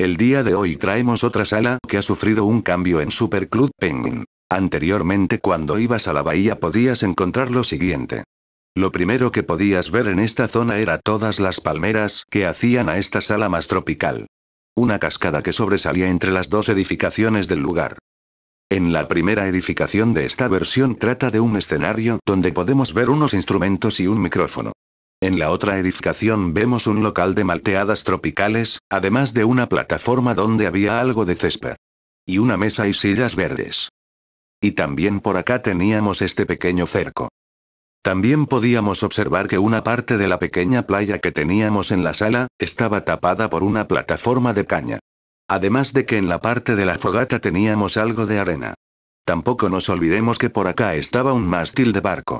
El día de hoy traemos otra sala que ha sufrido un cambio en Superclub Penguin. Anteriormente cuando ibas a la bahía podías encontrar lo siguiente. Lo primero que podías ver en esta zona era todas las palmeras que hacían a esta sala más tropical. Una cascada que sobresalía entre las dos edificaciones del lugar. En la primera edificación de esta versión trata de un escenario donde podemos ver unos instrumentos y un micrófono. En la otra edificación vemos un local de malteadas tropicales, además de una plataforma donde había algo de césped. Y una mesa y sillas verdes. Y también por acá teníamos este pequeño cerco. También podíamos observar que una parte de la pequeña playa que teníamos en la sala, estaba tapada por una plataforma de caña. Además de que en la parte de la fogata teníamos algo de arena. Tampoco nos olvidemos que por acá estaba un mástil de barco.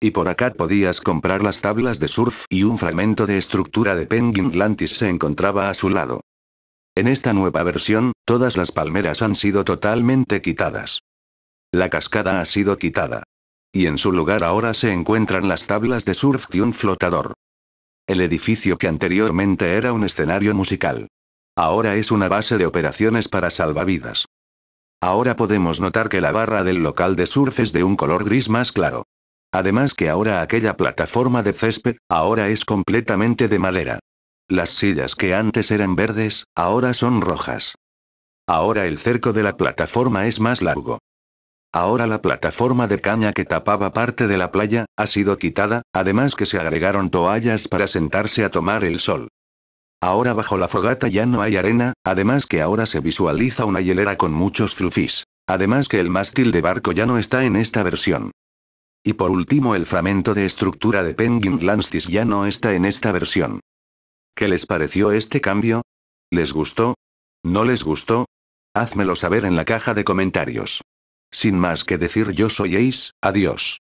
Y por acá podías comprar las tablas de surf y un fragmento de estructura de Penguin Lantis se encontraba a su lado. En esta nueva versión, todas las palmeras han sido totalmente quitadas. La cascada ha sido quitada. Y en su lugar ahora se encuentran las tablas de surf y un flotador. El edificio que anteriormente era un escenario musical. Ahora es una base de operaciones para salvavidas. Ahora podemos notar que la barra del local de surf es de un color gris más claro. Además que ahora aquella plataforma de césped, ahora es completamente de madera. Las sillas que antes eran verdes, ahora son rojas. Ahora el cerco de la plataforma es más largo. Ahora la plataforma de caña que tapaba parte de la playa, ha sido quitada, además que se agregaron toallas para sentarse a tomar el sol. Ahora bajo la fogata ya no hay arena, además que ahora se visualiza una hielera con muchos flufis. Además que el mástil de barco ya no está en esta versión. Y por último el fragmento de estructura de Penguin Glanstis ya no está en esta versión. ¿Qué les pareció este cambio? ¿Les gustó? ¿No les gustó? Házmelo saber en la caja de comentarios. Sin más que decir yo soy Ace, adiós.